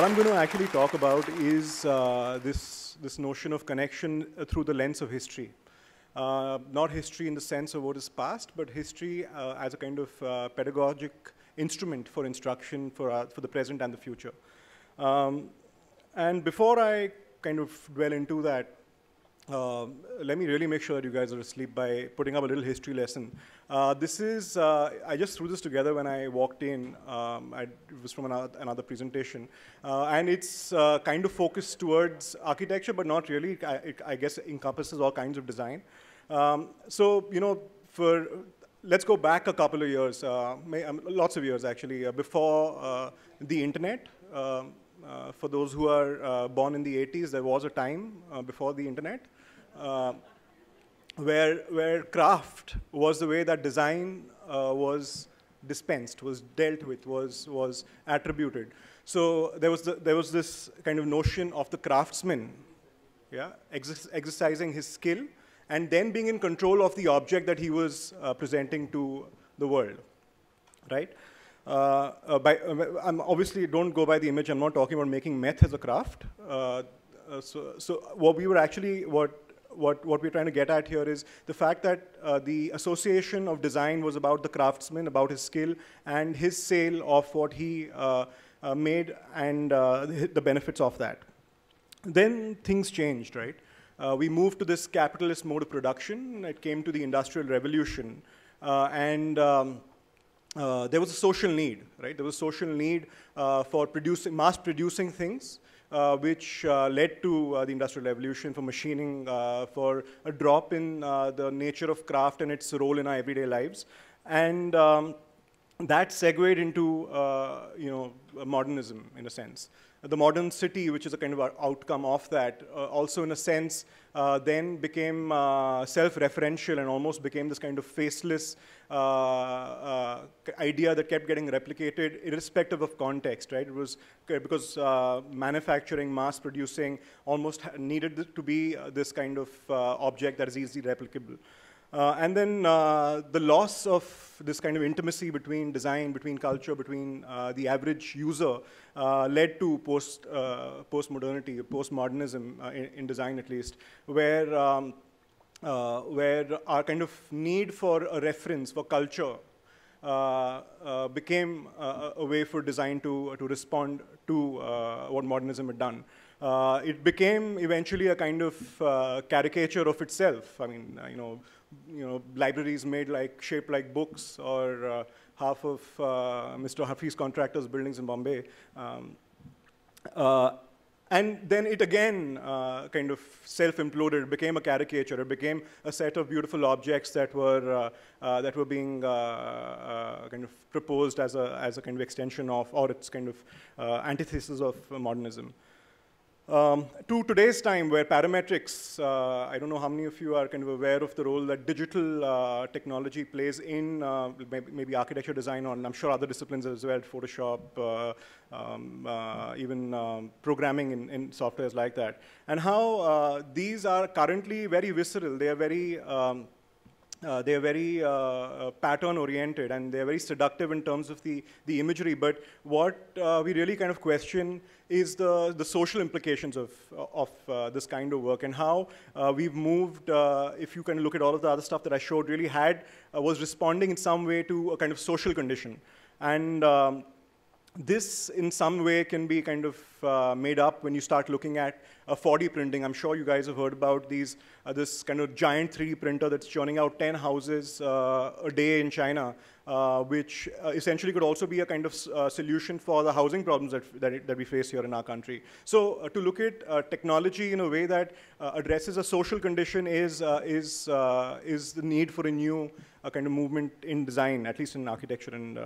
what I'm going to actually talk about is uh, this, this notion of connection uh, through the lens of history. Uh, not history in the sense of what is past, but history uh, as a kind of uh, pedagogic instrument for instruction for, uh, for the present and the future. Um, and before I kind of dwell into that, um, let me really make sure that you guys are asleep by putting up a little history lesson. Uh, this is, uh, I just threw this together when I walked in. Um, I, it was from another, another presentation. Uh, and it's uh, kind of focused towards architecture, but not really. I, it, I guess encompasses all kinds of design. Um, so, you know, for, let's go back a couple of years, uh, may, um, lots of years actually, before the internet. Um, uh, for those who are uh, born in the 80s, there was a time uh, before the internet uh, where, where craft was the way that design uh, was dispensed, was dealt with, was, was attributed. So there was, the, there was this kind of notion of the craftsman yeah, ex exercising his skill and then being in control of the object that he was uh, presenting to the world, right? Uh, uh, by, uh, I'm obviously don't go by the image. I'm not talking about making meth as a craft. so, so what we were actually, what what, what we're trying to get at here is the fact that uh, the association of design was about the craftsman, about his skill, and his sale of what he uh, uh, made and the benefits of that. Then things changed, right? we moved to this capitalist mode of production. It came to the Industrial Revolution. and um, uh, there was a social need, right? There was a social need uh, for producing, mass producing things, uh, which uh, led to uh, the Industrial Revolution, for machining, uh, for a drop in the nature of craft and its role in our everyday lives. And um, that segued into, you know, modernism in a sense the modern city, which is a kind of outcome of that, uh, also in a sense uh, then became uh, self-referential and almost became this kind of faceless uh, uh, idea that kept getting replicated irrespective of context, right? It was uh, because manufacturing, mass producing almost needed to be this kind of object that is easily replicable. Uh, and then uh, the loss of this kind of intimacy between design, between culture, between uh, the average user uh, led to post, uh, post-modernity, post-modernism uh, in, in, design at least, where, um, where our kind of need for a reference, for culture, became a way for design to, to respond to what modernism had done. it became eventually a kind of caricature of itself. I mean, you know, you know, libraries made like shaped like books, or uh, half of uh, Mr. Hafiz contractors' buildings in Bombay. Um, uh, and then it again uh, kind of self-imploded, became a caricature. It became a set of beautiful objects that were uh, uh, that were being kind of proposed as a as a kind of extension of, or its kind of antithesis of modernism. Um, to today's time where parametrics, uh, I don't know how many of you are kind of aware of the role that digital uh, technology plays in uh, maybe architecture design or, and I'm sure other disciplines as well, Photoshop, uh, um, uh, even um, programming in, in softwares like that. And how uh, these are currently very visceral. They are very, um, uh, they're very uh, pattern oriented and they're very seductive in terms of the, the imagery. But what uh, we really kind of question is the, the social implications of, of uh, this kind of work and how uh, we've moved, uh, if you can look at all of the other stuff that I showed, really had, uh, was responding in some way to a kind of social condition. And um, this, in some way, can be kind of uh, made up when you start looking at 4D printing. I'm sure you guys have heard about these, uh, this kind of giant 3D printer that's churning out 10 houses uh, a day in China, uh, which uh, essentially could also be a kind of solution for the housing problems that, that, that, we face here in our country. So to look at technology in a way that addresses a social condition is, is, is the need for a new kind of movement in design, at least in architecture and,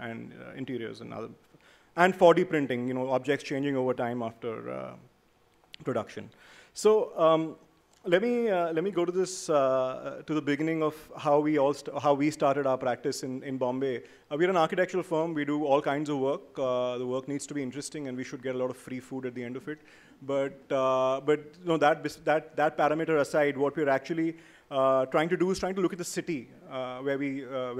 and interiors and other and 4D printing, you know, objects changing over time after uh, production. So um, let me uh, let me go to this uh, to the beginning of how we all how we started our practice in in Bombay. Uh, we're an architectural firm. We do all kinds of work. Uh, the work needs to be interesting, and we should get a lot of free food at the end of it. But uh, but you know that that that parameter aside, what we're actually uh, trying to do is trying to look at the city where we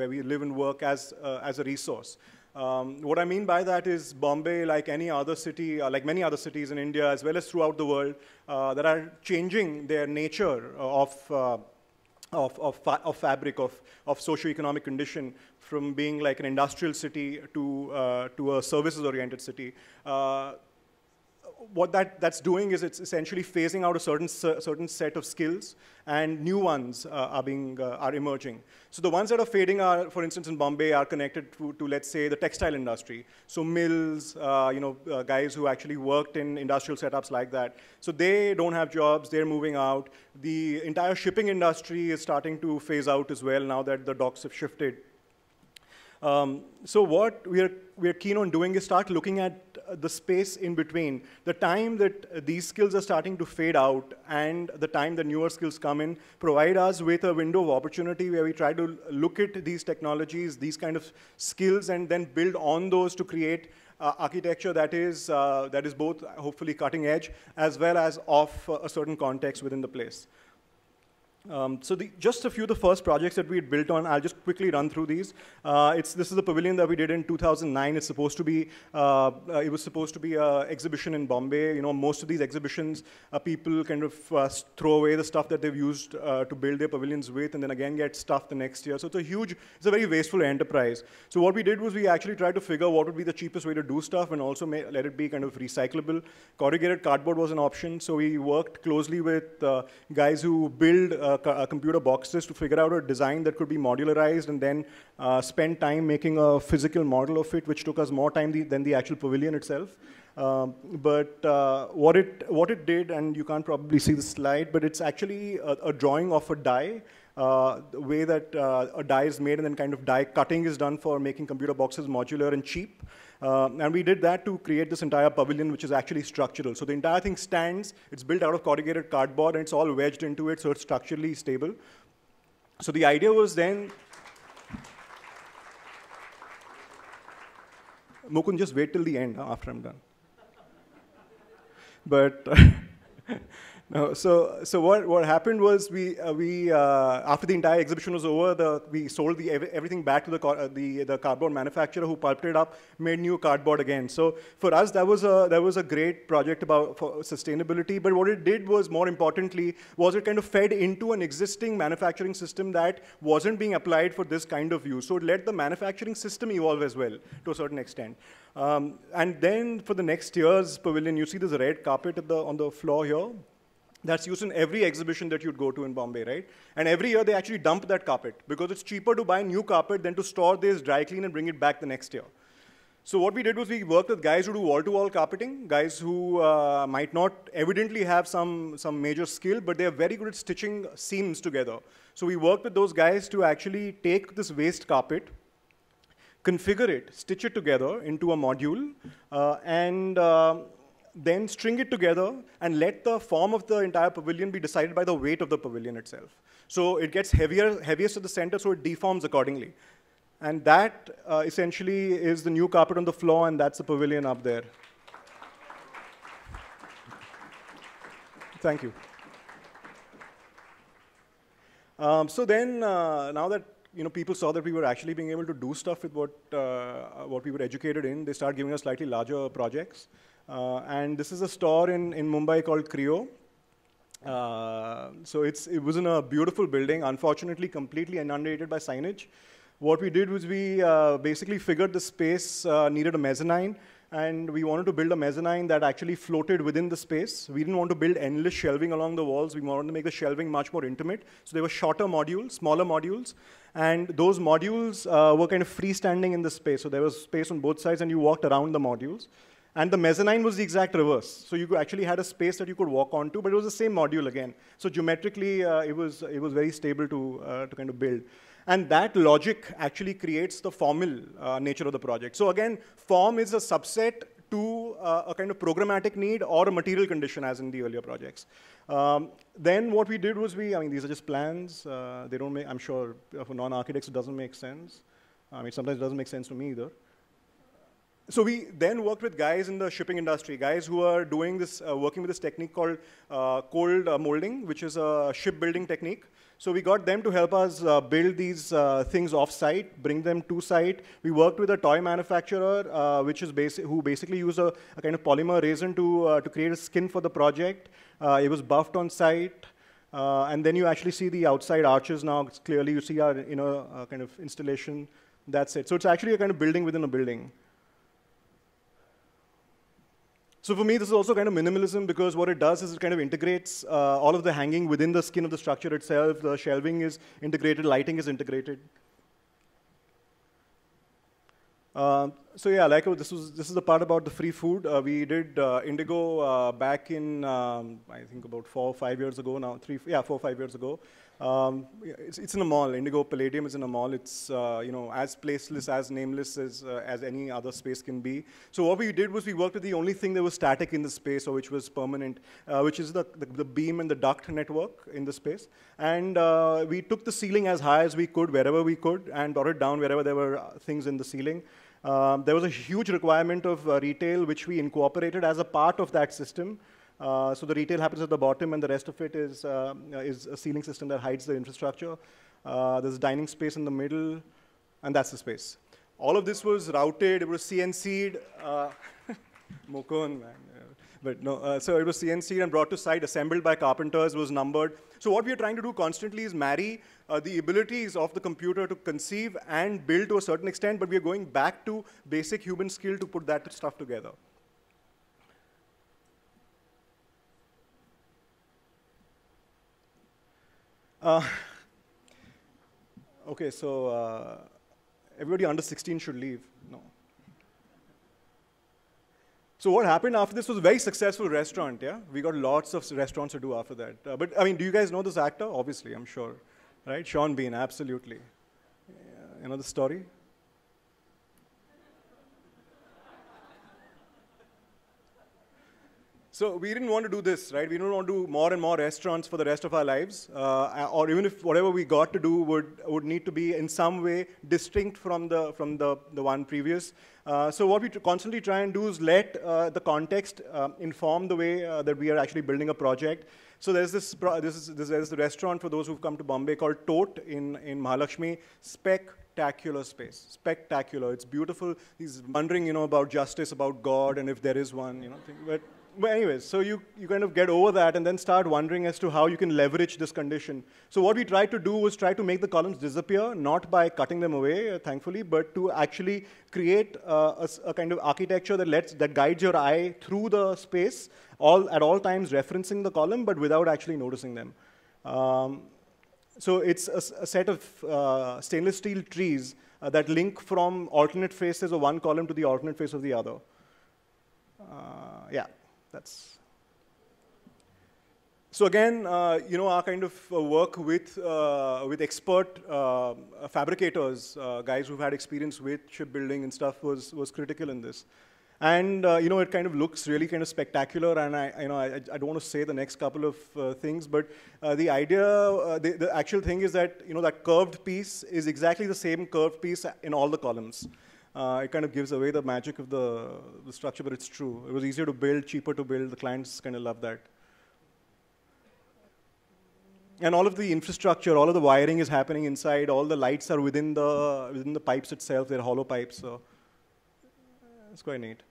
where we live and work as as a resource. Um, what I mean by that is Bombay, like any other city, uh, like many other cities in India, as well as throughout the world, uh, that are changing their nature uh, of, uh, of, of, fa of, fabric, of, of socioeconomic condition, from being like an industrial city to, uh, to a services-oriented city. Uh, what that, that's doing is it's essentially phasing out a certain, certain set of skills, and new ones uh, are, being, uh, are emerging. So the ones that are fading are, for instance, in Bombay, are connected to, to let's say, the textile industry. So mills, uh, you know, uh, guys who actually worked in industrial setups like that. So they don't have jobs, they're moving out. The entire shipping industry is starting to phase out as well now that the docks have shifted. Um, so what we're, we're keen on doing is start looking at the space in between, the time that these skills are starting to fade out and the time the newer skills come in, provide us with a window of opportunity where we try to look at these technologies, these kind of skills, and then build on those to create uh, architecture that is, uh, that is both hopefully cutting edge as well as of uh, a certain context within the place. Um, so the, just a few of the first projects that we had built on, I'll just quickly run through these. Uh, it's, this is the pavilion that we did in 2009. It's supposed to be, uh, uh, it was supposed to be an exhibition in Bombay. You know, most of these exhibitions, uh, people kind of uh, throw away the stuff that they've used to build their pavilions with and then again get stuff the next year. So it's a huge, it's a very wasteful enterprise. So what we did was we actually tried to figure what would be the cheapest way to do stuff and also let it be kind of recyclable. Corrugated cardboard was an option. So we worked closely with guys who build uh, uh, computer boxes to figure out a design that could be modularized and then uh, spend time making a physical model of it, which took us more time the, than the actual pavilion itself. Um, but uh, what, it, what it did, and you can't probably see the slide, but it's actually a, a drawing of a die uh, the way that uh, a die is made and then kind of die cutting is done for making computer boxes modular and cheap. Uh, and we did that to create this entire pavilion, which is actually structural. So the entire thing stands, it's built out of corrugated cardboard, and it's all wedged into it, so it's structurally stable. So the idea was then Mokun, just wait till the end after I'm done. But No, so so what what happened was we uh, we uh, after the entire exhibition was over, the we sold the everything back to the uh, the the cardboard manufacturer who pulped it up, made new cardboard again. So for us, that was a that was a great project about sustainability. But what it did was more importantly was it kind of fed into an existing manufacturing system that wasn't being applied for this kind of use. So it let the manufacturing system evolve as well to a certain extent. Um, and then for the next year's pavilion, you see this red carpet the, on the floor here. That's used in every exhibition that you'd go to in Bombay, right? And every year they actually dump that carpet because it's cheaper to buy new carpet than to store this, dry clean, and bring it back the next year. So what we did was we worked with guys who do wall-to-wall -wall carpeting, guys who uh, might not evidently have some, some major skill, but they're very good at stitching seams together. So we worked with those guys to actually take this waste carpet, configure it, stitch it together into a module, uh, and uh, then string it together and let the form of the entire pavilion be decided by the weight of the pavilion itself. So it gets heavier, heaviest at the center, so it deforms accordingly. And that uh, essentially is the new carpet on the floor, and that's the pavilion up there. Thank you. Um, so then, uh, now that you know, people saw that we were actually being able to do stuff with what, uh, what we were educated in. They start giving us slightly larger projects. Uh, and this is a store in, in Mumbai called Creo. Uh, so it's, it was in a beautiful building, unfortunately completely inundated by signage. What we did was we uh, basically figured the space needed a mezzanine, and we wanted to build a mezzanine that actually floated within the space. We didn't want to build endless shelving along the walls. We wanted to make the shelving much more intimate. So there were shorter modules, smaller modules, and those modules uh, were kind of freestanding in the space. So there was space on both sides, and you walked around the modules. And the mezzanine was the exact reverse. So you actually had a space that you could walk onto, but it was the same module again. So geometrically, uh, it, was, it was very stable to, uh, to kind of build. And that logic actually creates the formal uh, nature of the project. So again, form is a subset to uh, a kind of programmatic need or a material condition as in the earlier projects. Um, then what we did was we, I mean, these are just plans. Uh, they don't make, I'm sure uh, for non-architects, it doesn't make sense. I mean, sometimes it doesn't make sense to me either so we then worked with guys in the shipping industry, guys who are doing this, uh, working with this technique called uh, cold uh, molding, which is a shipbuilding technique. So we got them to help us uh, build these uh, things off-site, bring them to site. We worked with a toy manufacturer, uh, which is basi who basically used a, a, kind of polymer resin to to create a skin for the project. it was buffed on site. and then you actually see the outside arches now. It's clearly, you see our inner kind of installation. That's it. So it's actually a kind of building within a building. So for me, this is also kind of minimalism because what it does is it kind of integrates uh, all of the hanging within the skin of the structure itself. The shelving is integrated, lighting is integrated. Uh, so yeah, like oh, this was this is the part about the free food. Uh, we did uh, Indigo uh, back in um, I think about four or five years ago now, three yeah four or five years ago. Um, it's, it's, in a mall. Indigo Palladium is in a mall. It's uh, you know as placeless, as nameless as uh, as any other space can be. So what we did was we worked with the only thing that was static in the space or which was permanent, uh, which is the, the, the beam and the duct network in the space. And uh, we took the ceiling as high as we could, wherever we could, and brought it down wherever there were uh, things in the ceiling. Um, there was a huge requirement of uh, retail, which we incorporated as a part of that system. Uh, so the retail happens at the bottom, and the rest of it is, uh, is a ceiling system that hides the infrastructure. Uh, there's dining space in the middle, and that's the space. All of this was routed, it was CNC'd. Uh, Mokon, man. But no, uh, so it was CNC'd and brought to site, assembled by carpenters, was numbered. So what we are trying to do constantly is marry uh, the abilities of the computer to conceive and build to a certain extent, but we are going back to basic human skill to put that stuff together. Uh, okay, so uh, everybody under 16 should leave. No. So what happened after this was a very successful restaurant, yeah? We got lots of restaurants to do after that. Uh, but, I mean, do you guys know this actor? Obviously, I'm sure, right? Sean Bean, absolutely. Yeah, you know the story? So we didn't want to do this, right? We didn't want to do more and more restaurants for the rest of our lives, uh, or even if whatever we got to do would, would need to be in some way distinct from the, from the, the one previous. Uh, so what we constantly try and do is let uh, the context uh, inform the way uh, that we are actually building a project. So there's this, this, is, this there's the restaurant for those who've come to Bombay called Tote in, in Mahalakshmi, Spec spectacular space, spectacular. It's beautiful. He's wondering, you know, about justice, about God, and if there is one, you know. Thing. But but anyways, so you, you kind of get over that and then start wondering as to how you can leverage this condition. So what we tried to do was try to make the columns disappear, not by cutting them away, uh, thankfully, but to actually create uh, a, a, kind of architecture that lets that guides your eye through the space, all at all times referencing the column, but without actually noticing them. Um, so it's a, a set of uh, stainless steel trees uh, that link from alternate faces of one column to the alternate face of the other. Uh, yeah. That's so again, uh, you know, our kind of uh, work with, uh, with expert uh, fabricators, uh, guys who've had experience with shipbuilding and stuff was, was critical in this. And, uh, you know, it kind of looks really kind of spectacular, and I, you know, I, I don't want to say the next couple of things, but the idea, the, the actual thing is that, you know, that curved piece is exactly the same curved piece in all the columns. Uh, it kind of gives away the magic of the, the, structure, but it's true. It was easier to build, cheaper to build. The clients kind of love that. And all of the infrastructure, all of the wiring is happening inside. All the lights are within the, within the pipes itself. They're hollow pipes, so it's quite neat.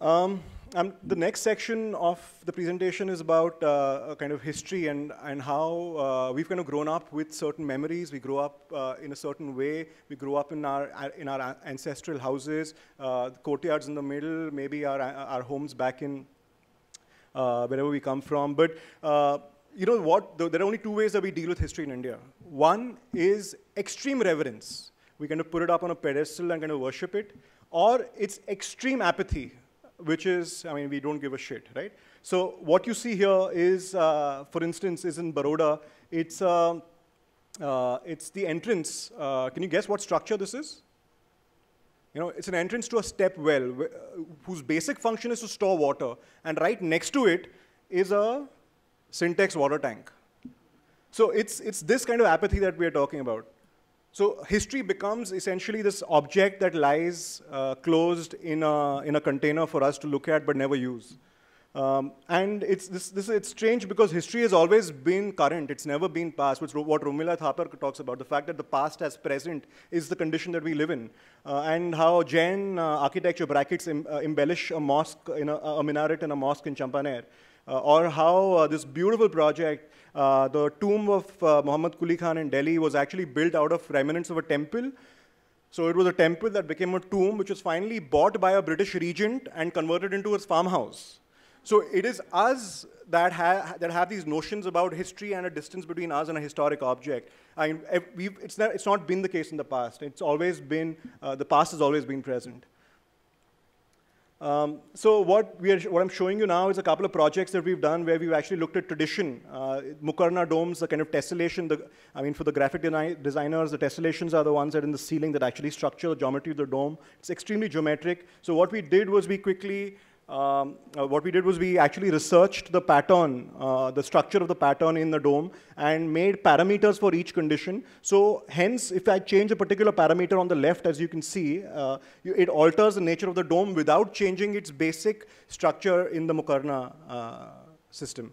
Um, um, the next section of the presentation is about uh, kind of history and, and how uh, we've kind of grown up with certain memories. We grow up uh, in a certain way. We grow up in our, uh, in our ancestral houses, uh, courtyards in the middle, maybe our, our homes back in uh, wherever we come from. But you know what? There are only two ways that we deal with history in India. One is extreme reverence. We kind of put it up on a pedestal and kind of worship it. Or it's extreme apathy which is, I mean, we don't give a shit, right? So what you see here is, uh, for instance, is in Baroda. It's, uh, uh, it's the entrance. Uh, can you guess what structure this is? You know, it's an entrance to a step well, wh uh, whose basic function is to store water. And right next to it is a syntax water tank. So it's, it's this kind of apathy that we are talking about. So history becomes essentially this object that lies uh, closed in a, in a container for us to look at but never use. Um, and it's, this, this, it's strange because history has always been current. It's never been past, which what Romila Thapar talks about, the fact that the past as present is the condition that we live in. Uh, and how Jain uh, architecture brackets em, uh, embellish a mosque, in a, a, minaret in a mosque in Champaner. Uh, or how uh, this beautiful project, uh, the tomb of Muhammad Quli Khan in Delhi was actually built out of remnants of a temple. So it was a temple that became a tomb, which was finally bought by a British regent and converted into his farmhouse. So it is us that, ha that have these notions about history and a distance between us and a historic object. I mean, it's, not, it's not been the case in the past. It's always been, uh, the past has always been present. Um, so what, we are, what I'm showing you now is a couple of projects that we've done where we've actually looked at tradition. Uh, Mukarna domes, the kind of tessellation, the, I mean, for the graphic designers, the tessellations are the ones that are in the ceiling that actually structure the geometry of the dome. It's extremely geometric. So what we did was we quickly um, uh, what we did was we actually researched the pattern, uh, the structure of the pattern in the dome, and made parameters for each condition. So hence, if I change a particular parameter on the left, as you can see, uh, you, it alters the nature of the dome without changing its basic structure in the Mukarna uh, system.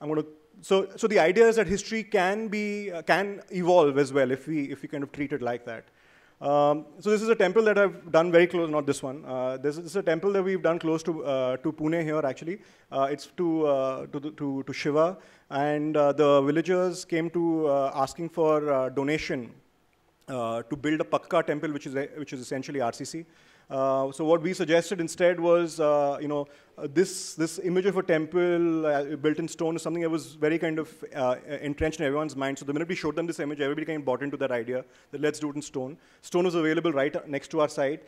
I'm going to so, so the idea is that history can be uh, can evolve as well if we if we kind of treat it like that. Um, so this is a temple that I've done very close, not this one. Uh, this, is a temple that we've done close to, uh, to Pune here, actually. Uh, it's to, uh, to, to, to, Shiva. And uh, the villagers came to uh, asking for donation to build a Pakka temple, which is, which is essentially RCC. Uh, so what we suggested instead was, uh, you know, uh, this, this image of a temple uh, built in stone is something that was very kind of uh, entrenched in everyone's mind. So the minute we showed them this image, everybody kind of bought into that idea that let's do it in stone. Stone was available right next to our site.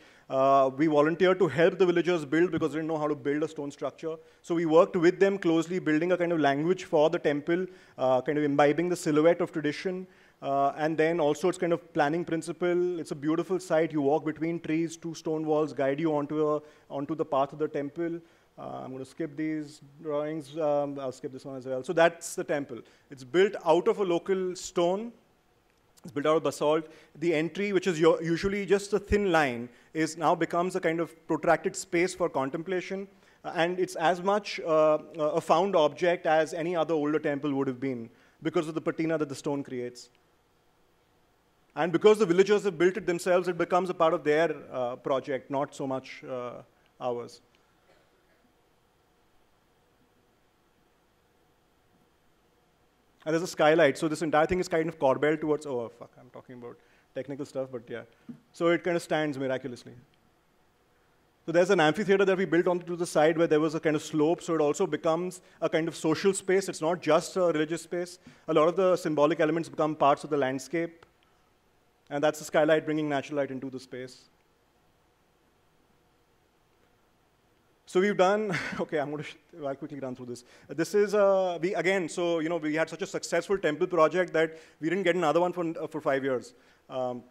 we volunteered to help the villagers build because they didn't know how to build a stone structure. So we worked with them closely, building a kind of language for the temple, kind of imbibing the silhouette of tradition, uh, and then also it's kind of planning principle. It's a beautiful site. You walk between trees, two stone walls guide you onto, a, onto the path of the temple. Uh, I'm going to skip these drawings. Um, I'll skip this one as well. So that's the temple. It's built out of a local stone. It's built out of basalt. The entry, which is usually just a thin line, is now becomes a kind of protracted space for contemplation. Uh, and it's as much uh, a found object as any other older temple would have been because of the patina that the stone creates. And because the villagers have built it themselves, it becomes a part of their uh, project, not so much uh, ours. And there's a skylight. So this entire thing is kind of corbelled towards, oh, fuck, I'm talking about technical stuff, but yeah. So it kind of stands miraculously. So there's an amphitheater that we built onto the side where there was a kind of slope, so it also becomes a kind of social space. It's not just a religious space. A lot of the symbolic elements become parts of the landscape. And that's the skylight bringing natural light into the space. So we've done, okay, I'm going to I'll quickly run through this. This is, uh, we again, so, you know, we had such a successful temple project that we didn't get another one for, uh, for five years. Um,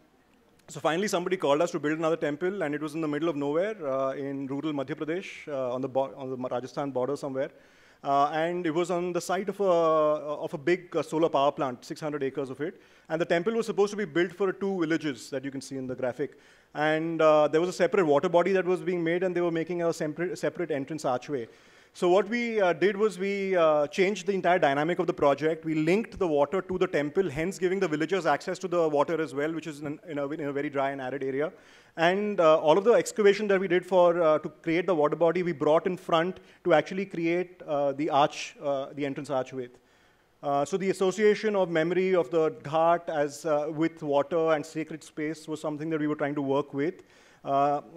so finally somebody called us to build another temple and it was in the middle of nowhere uh, in rural Madhya Pradesh uh, on, the on the Rajasthan border somewhere. Uh, and it was on the site of a, of a big uh, solar power plant, 600 acres of it. And the temple was supposed to be built for two villages that you can see in the graphic. And uh, there was a separate water body that was being made, and they were making a separate, separate entrance archway. So what we uh, did was we uh, changed the entire dynamic of the project. We linked the water to the temple, hence giving the villagers access to the water as well, which is in, in, a, in a very dry and arid area. And uh, all of the excavation that we did for uh, to create the water body, we brought in front to actually create uh, the arch, uh, the entrance arch with. Uh, so the association of memory of the ghat as uh, with water and sacred space was something that we were trying to work with.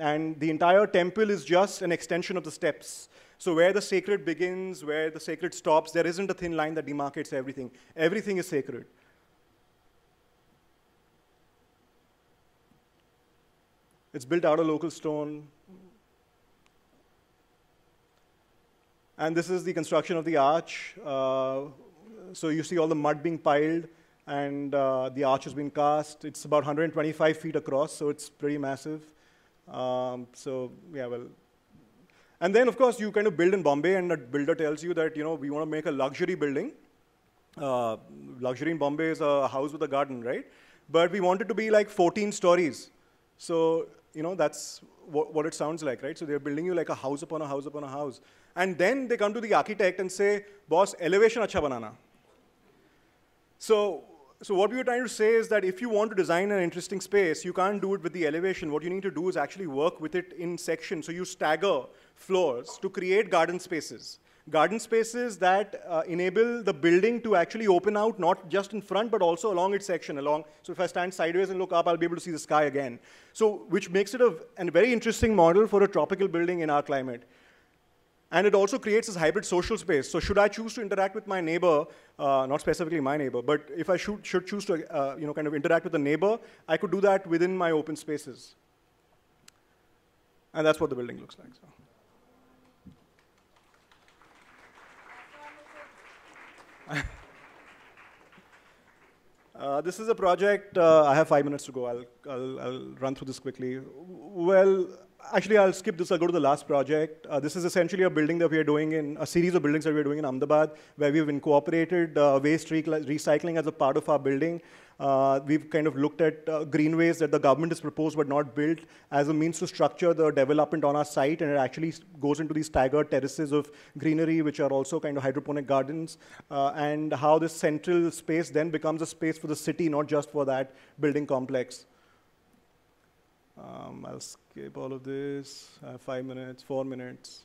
and the entire temple is just an extension of the steps. So where the sacred begins, where the sacred stops, there isn't a thin line that demarcates everything. Everything is sacred. It's built out of local stone. And this is the construction of the arch. Uh, so you see all the mud being piled, and uh, the arch has been cast. It's about 125 feet across, so it's pretty massive. Um, so yeah, well. And then, of course, you kind of build in Bombay, and a builder tells you that, you know, we want to make a luxury building. Uh, luxury in Bombay is a house with a garden, right? But we wanted to be like 14 stories. So you know, that's what, what, it sounds like, right? So they're building you like a house upon a house upon a house. And then they come to the architect and say, boss, elevation acha banana. So, so what we were trying to say is that if you want to design an interesting space, you can't do it with the elevation. What you need to do is actually work with it in sections. So you stagger floors to create garden spaces garden spaces that uh, enable the building to actually open out, not just in front, but also along its section. Along, so if I stand sideways and look up, I'll be able to see the sky again. So, which makes it a, a very interesting model for a tropical building in our climate. And it also creates this hybrid social space. So should I choose to interact with my neighbor, uh, not specifically my neighbor, but if I should, should choose to uh, you know, kind of interact with the neighbor, I could do that within my open spaces. And that's what the building looks like. So. Uh, this is a project, uh, I have five minutes to go, I'll, I'll, I'll, run through this quickly. Well, actually, I'll skip this. I'll go to the last project. Uh, this is essentially a building that we are doing in a series of buildings that we are doing in Ahmedabad, where we've incorporated uh, waste recycling as a part of our building. Uh, we've kind of looked at uh, greenways that the government has proposed but not built as a means to structure the development on our site, and it actually goes into these staggered terraces of greenery, which are also kind of hydroponic gardens, uh, and how this central space then becomes a space for the city, not just for that building complex. Um, I'll skip all of this. five minutes, four minutes.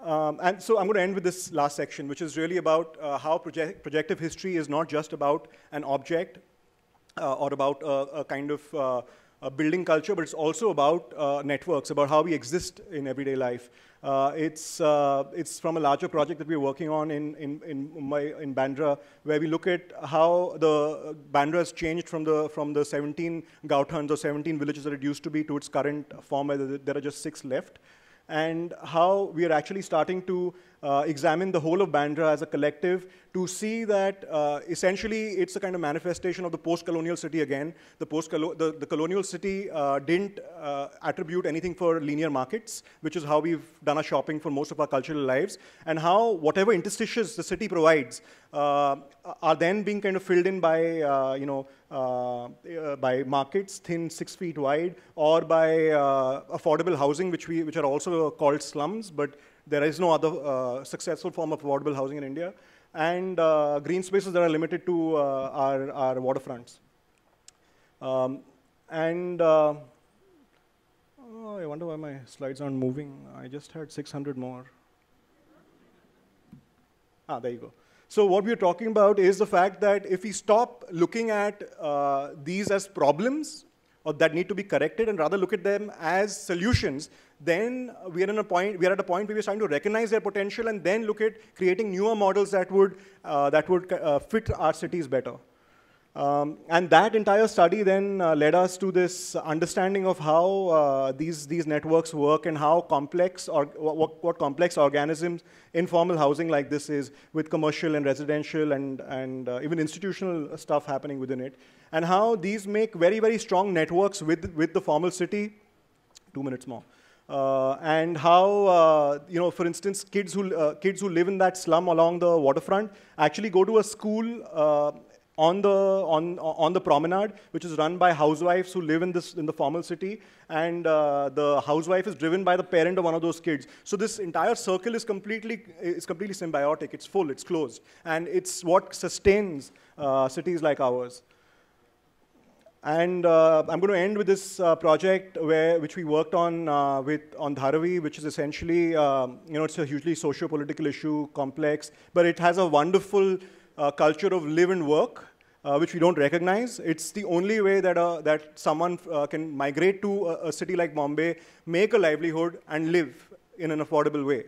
Um, and so I'm going to end with this last section, which is really about uh, how project projective history is not just about an object uh, or about a, a kind of uh, building culture, but it's also about uh, networks, about how we exist in everyday life. Uh, it's, uh, it's from a larger project that we're working on in, in, in, Mumbai, in Bandra, where we look at how the Bandra has changed from the, from the 17 gauthans or 17 villages that it used to be to its current form, where there are just six left and how we are actually starting to uh, examine the whole of Bandra as a collective to see that uh, essentially it's a kind of manifestation of the post-colonial city again. The, post -colo the, the colonial city uh, didn't uh, attribute anything for linear markets, which is how we've done our shopping for most of our cultural lives, and how whatever interstitials the city provides uh, are then being kind of filled in by, uh, you know, uh, uh, by markets, thin six feet wide, or by uh, affordable housing, which, we, which are also called slums, but there is no other successful form of affordable housing in India, and green spaces that are limited to our, our waterfronts. Um, and uh, oh, I wonder why my slides aren't moving. I just had 600 more. Ah, there you go. So what we're talking about is the fact that if we stop looking at uh, these as problems or that need to be corrected and rather look at them as solutions, then we are, in a point, we are at a point where we're starting to recognize their potential and then look at creating newer models that would, uh, that would uh, fit our cities better. Um, and that entire study then uh, led us to this understanding of how uh, these, these networks work and how complex or what, what, complex organisms informal housing like this is with commercial and residential and, and uh, even institutional stuff happening within it. And how these make very, very strong networks with, with the formal city. Two minutes more. Uh, and how, uh, you know, for instance, kids who, uh, kids who live in that slum along the waterfront actually go to a school on the, on, on the promenade, which is run by housewives who live in, this, in the formal city. And uh, the housewife is driven by the parent of one of those kids. So this entire circle is completely, is completely symbiotic. It's full, it's closed. And it's what sustains uh, cities like ours. And uh, I'm going to end with this uh, project where, which we worked on uh, with on Dharavi, which is essentially, uh, you know, it's a hugely socio-political issue, complex, but it has a wonderful uh, culture of live and work uh, which we don't recognize. It's the only way that, uh, that someone uh, can migrate to a, a, city like Bombay, make a livelihood, and live in an affordable way.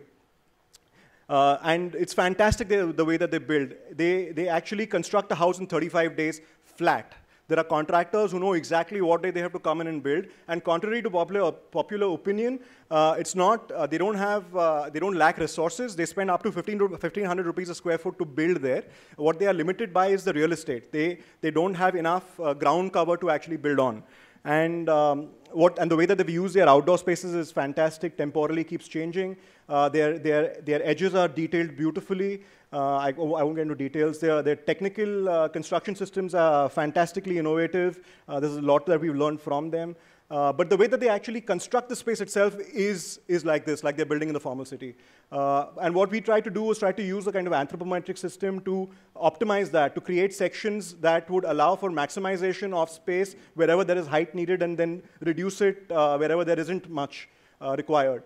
Uh, and it's fantastic the, the, way that they build. They, they actually construct a house in 35 days flat. There are contractors who know exactly what day they have to come in and build. And contrary to popular, popular opinion, uh, it's not, uh, they don't have, uh, they don't lack resources. They spend up to 15, 1500 rupees a square foot to build there. What they are limited by is the real estate. They, they don't have enough uh, ground cover to actually build on. And um, what and the way that they've used their outdoor spaces is fantastic. Temporally keeps changing. Uh, their their their edges are detailed beautifully. Uh, I, I, won't get into details. Their their technical uh, construction systems are fantastically innovative. Uh, there's a lot that we've learned from them. Uh, but the way that they actually construct the space itself is, is like this, like they're building in the formal city. Uh, and what we try to do is try to use a kind of anthropometric system to optimize that, to create sections that would allow for maximization of space wherever there is height needed and then reduce it uh, wherever there isn't much uh, required.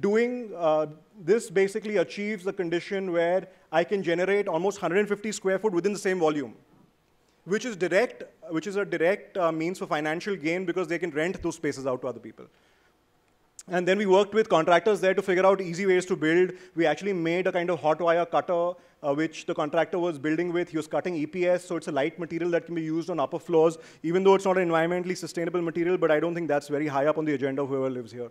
Doing uh, this basically achieves the condition where I can generate almost 150 square foot within the same volume which is direct, which is a direct uh, means for financial gain because they can rent those spaces out to other people. And then we worked with contractors there to figure out easy ways to build. We actually made a kind of hot wire cutter, uh, which the contractor was building with. He was cutting EPS, so it's a light material that can be used on upper floors, even though it's not an environmentally sustainable material, but I don't think that's very high up on the agenda of whoever lives here.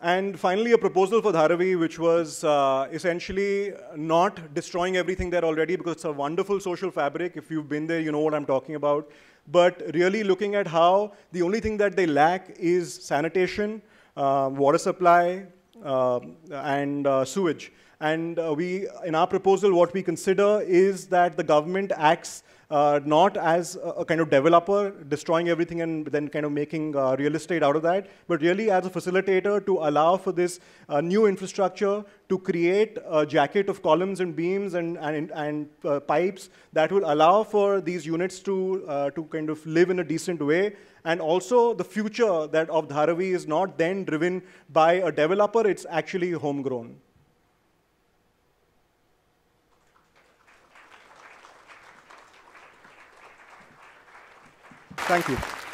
And finally, a proposal for Dharavi, which was uh, essentially not destroying everything there already, because it's a wonderful social fabric. If you've been there, you know what I'm talking about. But really looking at how the only thing that they lack is sanitation, uh, water supply, uh, and uh, sewage. And uh, we, in our proposal, what we consider is that the government acts uh, not as a, kind of developer, destroying everything and then kind of making uh, real estate out of that, but really as a facilitator to allow for this uh, new infrastructure to create a jacket of columns and beams and, and, and uh, pipes that will allow for these units to, uh, to kind of live in a decent way and also the future that of Dharavi is not then driven by a developer, it's actually homegrown. Thank you.